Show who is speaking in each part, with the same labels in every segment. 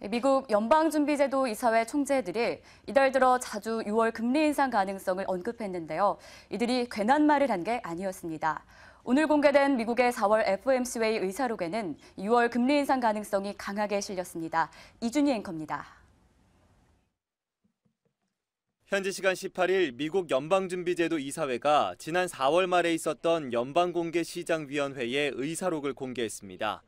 Speaker 1: 네, 미국 연방준비제도 이사회 총재들이 이달 들어 자주 6월 금리 인상 가능성을 언급했는데요. 이들이 괜한 말을 한 게 아니었습니다. 오늘 공개된 미국의 4월 FOMC 회의 의사록에는 6월 금리 인상 가능성이 강하게 실렸습니다. 이준희 앵커입니다. 현지 시간 18일 미국 연방준비제도 이사회가 지난 4월 말에 있었던 연방공개시장위원회의 의사록을 공개했습니다.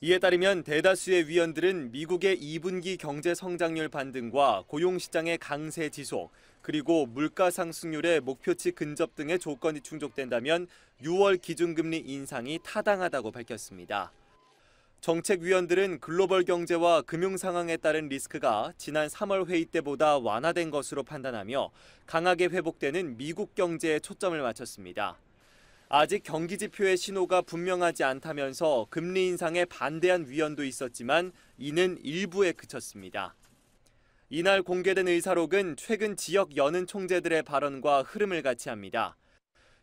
Speaker 1: 이에 따르면 대다수의 위원들은 미국의 2분기 경제 성장률 반등과 고용시장의 강세 지속, 그리고 물가 상승률의 목표치 근접 등의 조건이 충족된다면 6월 기준금리 인상이 타당하다고 밝혔습니다. 정책위원들은 글로벌 경제와 금융 상황에 따른 리스크가 지난 3월 회의 때보다 완화된 것으로 판단하며 강하게 회복되는 미국 경제에 초점을 맞췄습니다. 아직 경기 지표의 신호가 분명하지 않다면서 금리 인상에 반대한 위원도 있었지만 이는 일부에 그쳤습니다. 이날 공개된 의사록은 최근 지역 여는 총재들의 발언과 흐름을 같이합니다.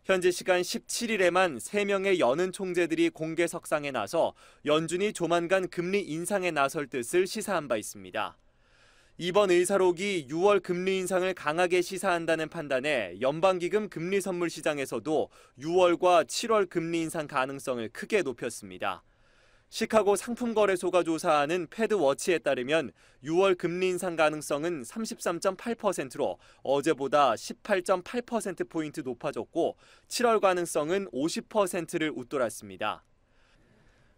Speaker 1: 현재 시간 17일에만 3명의 여는 총재들이 공개석상에 나서 연준이 조만간 금리 인상에 나설 뜻을 시사한 바 있습니다. 이번 의사록이 6월 금리 인상을 강하게 시사한다는 판단에 연방기금 금리 선물 시장에서도 6월과 7월 금리 인상 가능성을 크게 높였습니다. 시카고 상품거래소가 조사하는 패드워치에 따르면 6월 금리 인상 가능성은 33.8%로 어제보다 18.8%포인트 높아졌고 7월 가능성은 50%를 웃돌았습니다.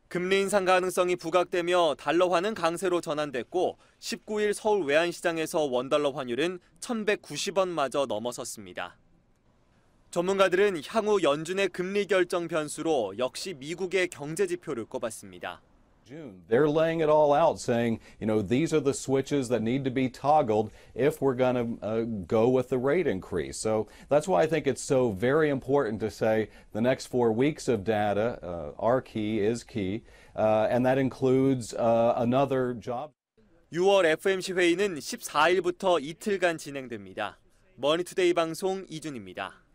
Speaker 1: 금리 인상 가능성이 부각되며 달러화는 강세로 전환됐고 19일 서울 외환시장에서 원달러 환율은 1190원마저 넘어섰습니다. 전문가들은 향후 연준의 금리 결정 변수로 역시 미국의 경제 지표를 꼽았습니다.
Speaker 2: June, they're laying it all out saying, you know, these are the switches that need to be toggled if we're going to uh, go with the rate increase. So that's why I think it's so very important to say the next four weeks of data uh, are key, is key, uh, and that includes uh, another job.
Speaker 1: 6월 FMC 회의는 14일부터 이틀간 진행됩니다. 머니투데이 방송 이준입니다.